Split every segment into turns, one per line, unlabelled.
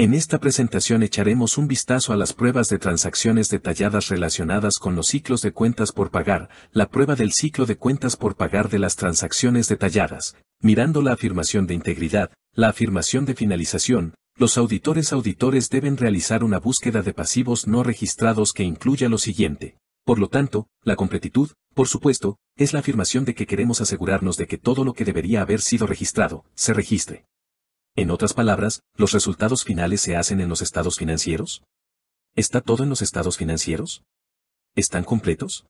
En esta presentación echaremos un vistazo a las pruebas de transacciones detalladas relacionadas con los ciclos de cuentas por pagar, la prueba del ciclo de cuentas por pagar de las transacciones detalladas, mirando la afirmación de integridad, la afirmación de finalización, los auditores auditores deben realizar una búsqueda de pasivos no registrados que incluya lo siguiente. Por lo tanto, la completitud, por supuesto, es la afirmación de que queremos asegurarnos de que todo lo que debería haber sido registrado, se registre. En otras palabras, ¿los resultados finales se hacen en los estados financieros? ¿Está todo en los estados financieros? ¿Están completos?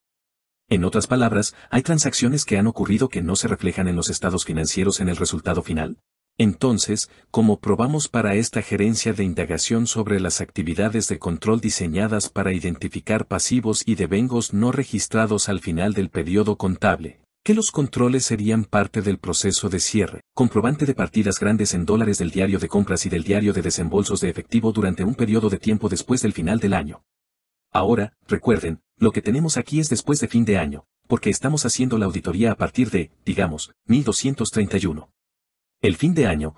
En otras palabras, ¿hay transacciones que han ocurrido que no se reflejan en los estados financieros en el resultado final? Entonces, ¿cómo probamos para esta gerencia de indagación sobre las actividades de control diseñadas para identificar pasivos y devengos no registrados al final del periodo contable, que los controles serían parte del proceso de cierre, comprobante de partidas grandes en dólares del diario de compras y del diario de desembolsos de efectivo durante un periodo de tiempo después del final del año. Ahora, recuerden, lo que tenemos aquí es después de fin de año, porque estamos haciendo la auditoría a partir de, digamos, 1231. El fin de año,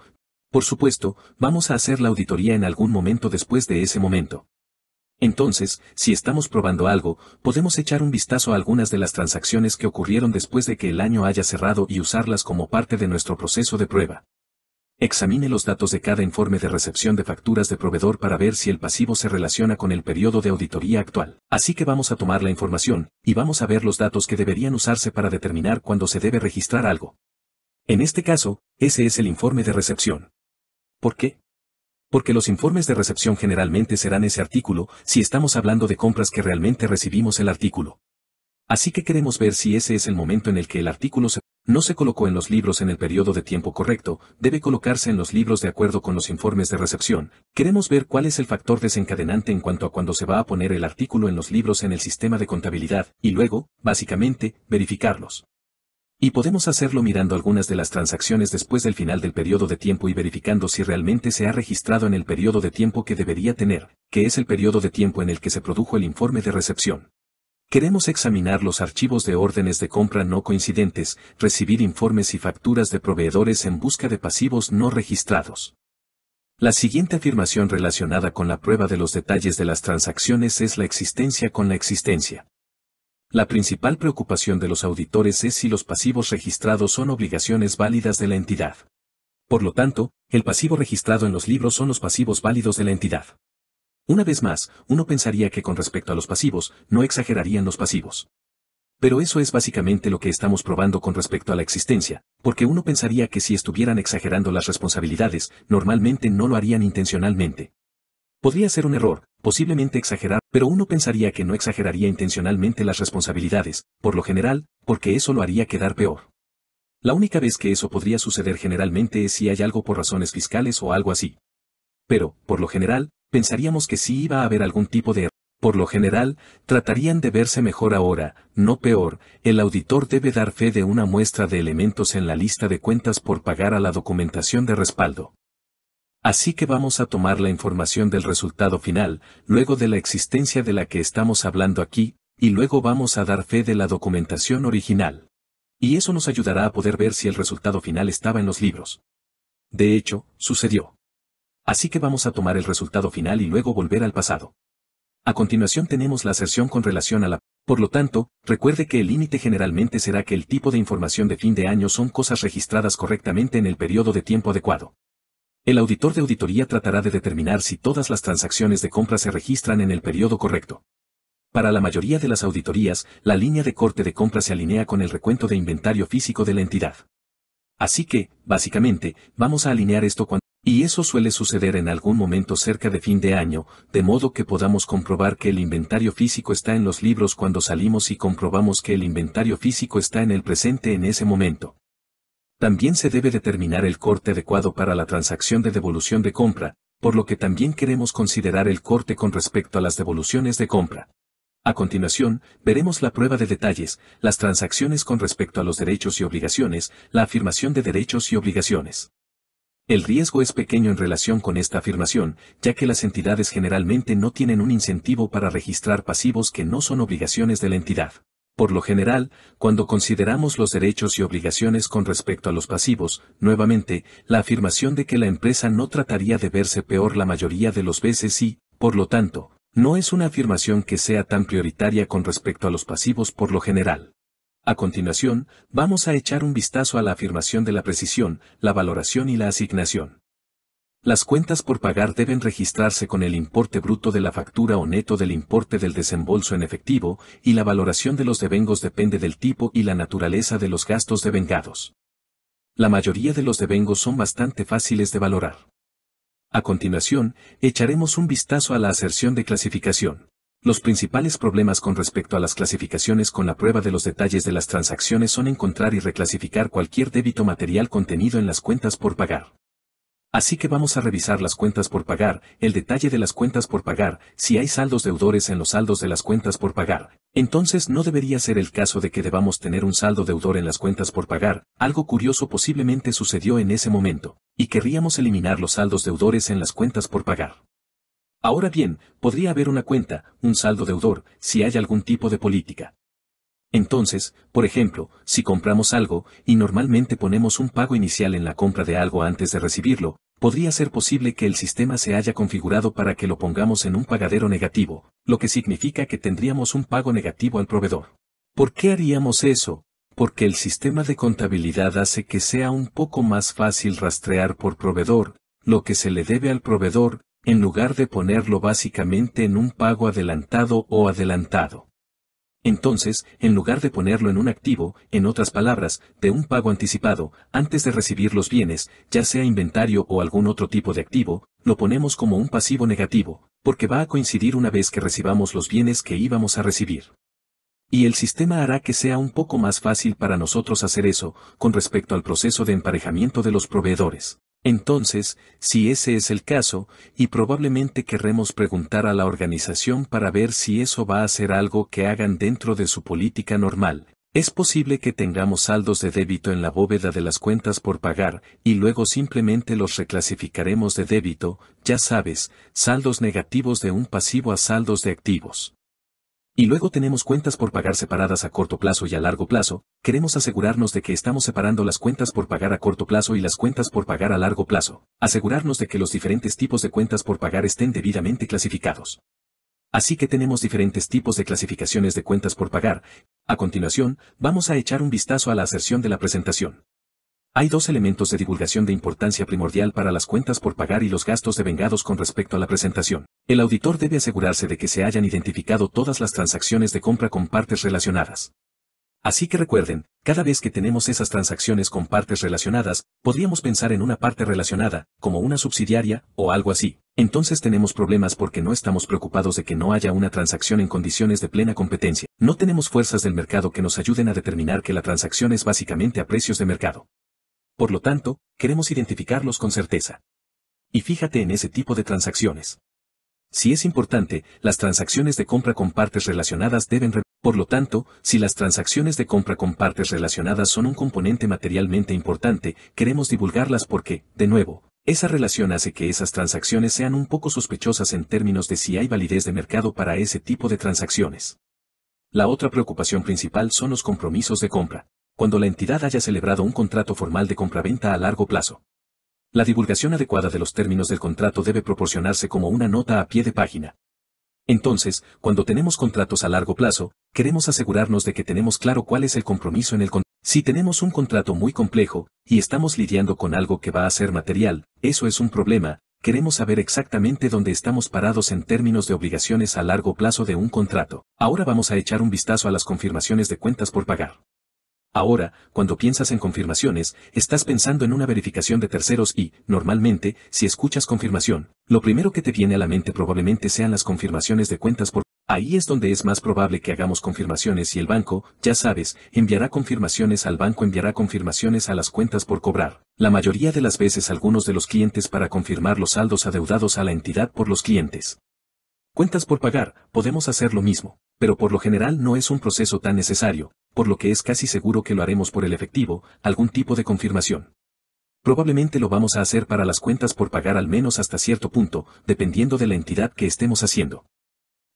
por supuesto, vamos a hacer la auditoría en algún momento después de ese momento, entonces, si estamos probando algo, podemos echar un vistazo a algunas de las transacciones que ocurrieron después de que el año haya cerrado y usarlas como parte de nuestro proceso de prueba. Examine los datos de cada informe de recepción de facturas de proveedor para ver si el pasivo se relaciona con el periodo de auditoría actual. Así que vamos a tomar la información, y vamos a ver los datos que deberían usarse para determinar cuándo se debe registrar algo. En este caso, ese es el informe de recepción. ¿Por qué? porque los informes de recepción generalmente serán ese artículo si estamos hablando de compras que realmente recibimos el artículo. Así que queremos ver si ese es el momento en el que el artículo no se colocó en los libros en el periodo de tiempo correcto, debe colocarse en los libros de acuerdo con los informes de recepción. Queremos ver cuál es el factor desencadenante en cuanto a cuando se va a poner el artículo en los libros en el sistema de contabilidad, y luego, básicamente, verificarlos. Y podemos hacerlo mirando algunas de las transacciones después del final del periodo de tiempo y verificando si realmente se ha registrado en el periodo de tiempo que debería tener, que es el periodo de tiempo en el que se produjo el informe de recepción. Queremos examinar los archivos de órdenes de compra no coincidentes, recibir informes y facturas de proveedores en busca de pasivos no registrados. La siguiente afirmación relacionada con la prueba de los detalles de las transacciones es la existencia con la existencia. La principal preocupación de los auditores es si los pasivos registrados son obligaciones válidas de la entidad. Por lo tanto, el pasivo registrado en los libros son los pasivos válidos de la entidad. Una vez más, uno pensaría que con respecto a los pasivos, no exagerarían los pasivos. Pero eso es básicamente lo que estamos probando con respecto a la existencia, porque uno pensaría que si estuvieran exagerando las responsabilidades, normalmente no lo harían intencionalmente. Podría ser un error, posiblemente exagerar, pero uno pensaría que no exageraría intencionalmente las responsabilidades, por lo general, porque eso lo haría quedar peor. La única vez que eso podría suceder generalmente es si hay algo por razones fiscales o algo así. Pero, por lo general, pensaríamos que sí iba a haber algún tipo de error. Por lo general, tratarían de verse mejor ahora, no peor, el auditor debe dar fe de una muestra de elementos en la lista de cuentas por pagar a la documentación de respaldo. Así que vamos a tomar la información del resultado final, luego de la existencia de la que estamos hablando aquí, y luego vamos a dar fe de la documentación original. Y eso nos ayudará a poder ver si el resultado final estaba en los libros. De hecho, sucedió. Así que vamos a tomar el resultado final y luego volver al pasado. A continuación tenemos la aserción con relación a la... Por lo tanto, recuerde que el límite generalmente será que el tipo de información de fin de año son cosas registradas correctamente en el periodo de tiempo adecuado el auditor de auditoría tratará de determinar si todas las transacciones de compra se registran en el periodo correcto. Para la mayoría de las auditorías, la línea de corte de compra se alinea con el recuento de inventario físico de la entidad. Así que, básicamente, vamos a alinear esto cuando... Y eso suele suceder en algún momento cerca de fin de año, de modo que podamos comprobar que el inventario físico está en los libros cuando salimos y comprobamos que el inventario físico está en el presente en ese momento también se debe determinar el corte adecuado para la transacción de devolución de compra, por lo que también queremos considerar el corte con respecto a las devoluciones de compra. A continuación, veremos la prueba de detalles, las transacciones con respecto a los derechos y obligaciones, la afirmación de derechos y obligaciones. El riesgo es pequeño en relación con esta afirmación, ya que las entidades generalmente no tienen un incentivo para registrar pasivos que no son obligaciones de la entidad. Por lo general, cuando consideramos los derechos y obligaciones con respecto a los pasivos, nuevamente, la afirmación de que la empresa no trataría de verse peor la mayoría de los veces y, por lo tanto, no es una afirmación que sea tan prioritaria con respecto a los pasivos por lo general. A continuación, vamos a echar un vistazo a la afirmación de la precisión, la valoración y la asignación. Las cuentas por pagar deben registrarse con el importe bruto de la factura o neto del importe del desembolso en efectivo, y la valoración de los devengos depende del tipo y la naturaleza de los gastos devengados. La mayoría de los devengos son bastante fáciles de valorar. A continuación, echaremos un vistazo a la aserción de clasificación. Los principales problemas con respecto a las clasificaciones con la prueba de los detalles de las transacciones son encontrar y reclasificar cualquier débito material contenido en las cuentas por pagar. Así que vamos a revisar las cuentas por pagar, el detalle de las cuentas por pagar, si hay saldos deudores en los saldos de las cuentas por pagar. Entonces no debería ser el caso de que debamos tener un saldo deudor en las cuentas por pagar, algo curioso posiblemente sucedió en ese momento, y querríamos eliminar los saldos deudores en las cuentas por pagar. Ahora bien, podría haber una cuenta, un saldo deudor, si hay algún tipo de política. Entonces, por ejemplo, si compramos algo, y normalmente ponemos un pago inicial en la compra de algo antes de recibirlo, podría ser posible que el sistema se haya configurado para que lo pongamos en un pagadero negativo, lo que significa que tendríamos un pago negativo al proveedor. ¿Por qué haríamos eso? Porque el sistema de contabilidad hace que sea un poco más fácil rastrear por proveedor, lo que se le debe al proveedor, en lugar de ponerlo básicamente en un pago adelantado o adelantado. Entonces, en lugar de ponerlo en un activo, en otras palabras, de un pago anticipado, antes de recibir los bienes, ya sea inventario o algún otro tipo de activo, lo ponemos como un pasivo negativo, porque va a coincidir una vez que recibamos los bienes que íbamos a recibir. Y el sistema hará que sea un poco más fácil para nosotros hacer eso, con respecto al proceso de emparejamiento de los proveedores. Entonces, si ese es el caso, y probablemente querremos preguntar a la organización para ver si eso va a ser algo que hagan dentro de su política normal, es posible que tengamos saldos de débito en la bóveda de las cuentas por pagar, y luego simplemente los reclasificaremos de débito, ya sabes, saldos negativos de un pasivo a saldos de activos. Y luego tenemos cuentas por pagar separadas a corto plazo y a largo plazo, queremos asegurarnos de que estamos separando las cuentas por pagar a corto plazo y las cuentas por pagar a largo plazo, asegurarnos de que los diferentes tipos de cuentas por pagar estén debidamente clasificados. Así que tenemos diferentes tipos de clasificaciones de cuentas por pagar. A continuación, vamos a echar un vistazo a la aserción de la presentación. Hay dos elementos de divulgación de importancia primordial para las cuentas por pagar y los gastos de vengados con respecto a la presentación. El auditor debe asegurarse de que se hayan identificado todas las transacciones de compra con partes relacionadas. Así que recuerden, cada vez que tenemos esas transacciones con partes relacionadas, podríamos pensar en una parte relacionada, como una subsidiaria, o algo así. Entonces tenemos problemas porque no estamos preocupados de que no haya una transacción en condiciones de plena competencia. No tenemos fuerzas del mercado que nos ayuden a determinar que la transacción es básicamente a precios de mercado. Por lo tanto, queremos identificarlos con certeza. Y fíjate en ese tipo de transacciones. Si es importante, las transacciones de compra con partes relacionadas deben... Por lo tanto, si las transacciones de compra con partes relacionadas son un componente materialmente importante, queremos divulgarlas porque, de nuevo, esa relación hace que esas transacciones sean un poco sospechosas en términos de si hay validez de mercado para ese tipo de transacciones. La otra preocupación principal son los compromisos de compra cuando la entidad haya celebrado un contrato formal de compraventa a largo plazo. La divulgación adecuada de los términos del contrato debe proporcionarse como una nota a pie de página. Entonces, cuando tenemos contratos a largo plazo, queremos asegurarnos de que tenemos claro cuál es el compromiso en el contrato. Si tenemos un contrato muy complejo, y estamos lidiando con algo que va a ser material, eso es un problema, queremos saber exactamente dónde estamos parados en términos de obligaciones a largo plazo de un contrato. Ahora vamos a echar un vistazo a las confirmaciones de cuentas por pagar. Ahora, cuando piensas en confirmaciones, estás pensando en una verificación de terceros y, normalmente, si escuchas confirmación, lo primero que te viene a la mente probablemente sean las confirmaciones de cuentas por... Ahí es donde es más probable que hagamos confirmaciones y el banco, ya sabes, enviará confirmaciones al banco, enviará confirmaciones a las cuentas por cobrar. La mayoría de las veces algunos de los clientes para confirmar los saldos adeudados a la entidad por los clientes. Cuentas por pagar, podemos hacer lo mismo, pero por lo general no es un proceso tan necesario, por lo que es casi seguro que lo haremos por el efectivo, algún tipo de confirmación. Probablemente lo vamos a hacer para las cuentas por pagar al menos hasta cierto punto, dependiendo de la entidad que estemos haciendo.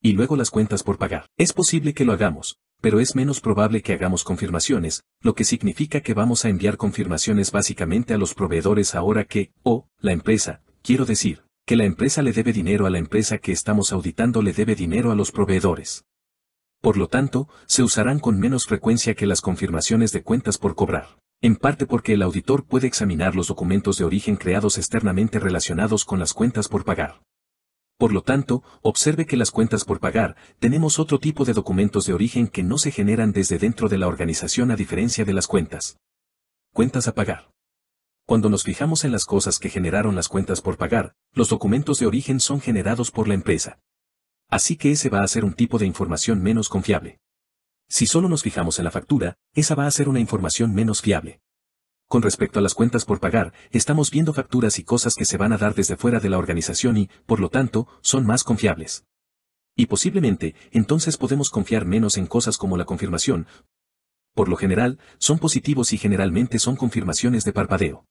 Y luego las cuentas por pagar. Es posible que lo hagamos, pero es menos probable que hagamos confirmaciones, lo que significa que vamos a enviar confirmaciones básicamente a los proveedores ahora que, o, la empresa, quiero decir, que la empresa le debe dinero a la empresa que estamos auditando le debe dinero a los proveedores. Por lo tanto, se usarán con menos frecuencia que las confirmaciones de cuentas por cobrar. En parte porque el auditor puede examinar los documentos de origen creados externamente relacionados con las cuentas por pagar. Por lo tanto, observe que las cuentas por pagar, tenemos otro tipo de documentos de origen que no se generan desde dentro de la organización a diferencia de las cuentas. Cuentas a pagar. Cuando nos fijamos en las cosas que generaron las cuentas por pagar, los documentos de origen son generados por la empresa, Así que ese va a ser un tipo de información menos confiable. Si solo nos fijamos en la factura, esa va a ser una información menos fiable. Con respecto a las cuentas por pagar, estamos viendo facturas y cosas que se van a dar desde fuera de la organización y, por lo tanto, son más confiables. Y posiblemente, entonces podemos confiar menos en cosas como la confirmación. Por lo general, son positivos y generalmente son confirmaciones de parpadeo.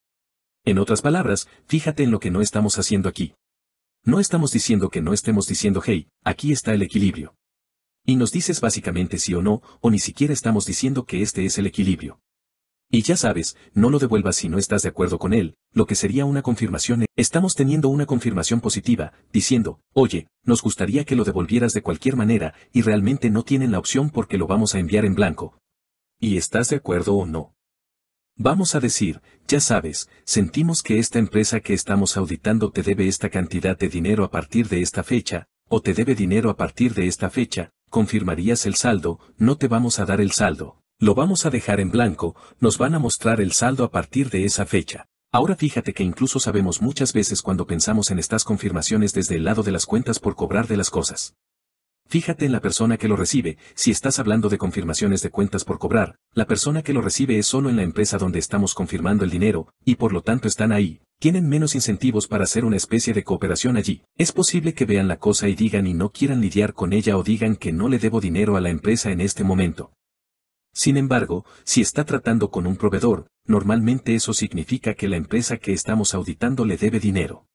En otras palabras, fíjate en lo que no estamos haciendo aquí. No estamos diciendo que no estemos diciendo hey, aquí está el equilibrio. Y nos dices básicamente sí o no, o ni siquiera estamos diciendo que este es el equilibrio. Y ya sabes, no lo devuelvas si no estás de acuerdo con él, lo que sería una confirmación. Estamos teniendo una confirmación positiva, diciendo, oye, nos gustaría que lo devolvieras de cualquier manera, y realmente no tienen la opción porque lo vamos a enviar en blanco. ¿Y estás de acuerdo o no? Vamos a decir, ya sabes, sentimos que esta empresa que estamos auditando te debe esta cantidad de dinero a partir de esta fecha, o te debe dinero a partir de esta fecha, confirmarías el saldo, no te vamos a dar el saldo, lo vamos a dejar en blanco, nos van a mostrar el saldo a partir de esa fecha. Ahora fíjate que incluso sabemos muchas veces cuando pensamos en estas confirmaciones desde el lado de las cuentas por cobrar de las cosas. Fíjate en la persona que lo recibe, si estás hablando de confirmaciones de cuentas por cobrar, la persona que lo recibe es solo en la empresa donde estamos confirmando el dinero, y por lo tanto están ahí, tienen menos incentivos para hacer una especie de cooperación allí. Es posible que vean la cosa y digan y no quieran lidiar con ella o digan que no le debo dinero a la empresa en este momento. Sin embargo, si está tratando con un proveedor, normalmente eso significa que la empresa que estamos auditando le debe dinero.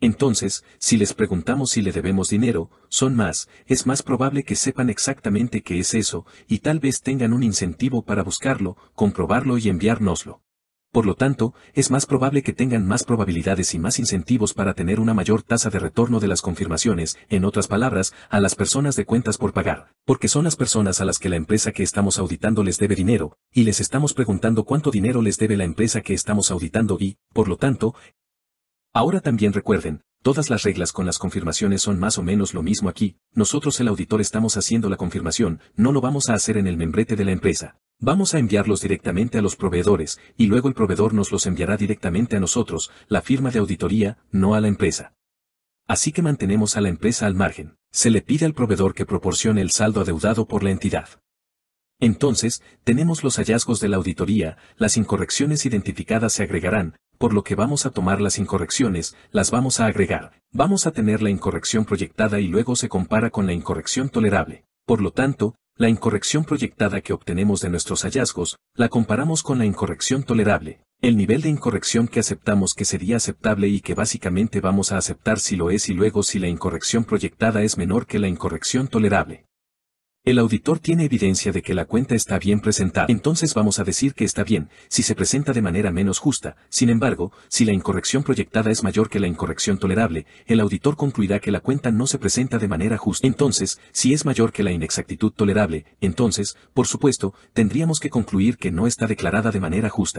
Entonces, si les preguntamos si le debemos dinero, son más, es más probable que sepan exactamente qué es eso, y tal vez tengan un incentivo para buscarlo, comprobarlo y enviárnoslo. Por lo tanto, es más probable que tengan más probabilidades y más incentivos para tener una mayor tasa de retorno de las confirmaciones, en otras palabras, a las personas de cuentas por pagar, porque son las personas a las que la empresa que estamos auditando les debe dinero, y les estamos preguntando cuánto dinero les debe la empresa que estamos auditando y, por lo tanto, Ahora también recuerden, todas las reglas con las confirmaciones son más o menos lo mismo aquí, nosotros el auditor estamos haciendo la confirmación, no lo vamos a hacer en el membrete de la empresa. Vamos a enviarlos directamente a los proveedores, y luego el proveedor nos los enviará directamente a nosotros, la firma de auditoría, no a la empresa. Así que mantenemos a la empresa al margen. Se le pide al proveedor que proporcione el saldo adeudado por la entidad. Entonces, tenemos los hallazgos de la auditoría, las incorrecciones identificadas se agregarán, por lo que vamos a tomar las incorrecciones, las vamos a agregar, vamos a tener la incorrección proyectada y luego se compara con la incorrección tolerable. Por lo tanto, la incorrección proyectada que obtenemos de nuestros hallazgos, la comparamos con la incorrección tolerable, el nivel de incorrección que aceptamos que sería aceptable y que básicamente vamos a aceptar si lo es y luego si la incorrección proyectada es menor que la incorrección tolerable. El auditor tiene evidencia de que la cuenta está bien presentada. Entonces vamos a decir que está bien, si se presenta de manera menos justa. Sin embargo, si la incorrección proyectada es mayor que la incorrección tolerable, el auditor concluirá que la cuenta no se presenta de manera justa. Entonces, si es mayor que la inexactitud tolerable, entonces, por supuesto, tendríamos que concluir que no está declarada de manera justa.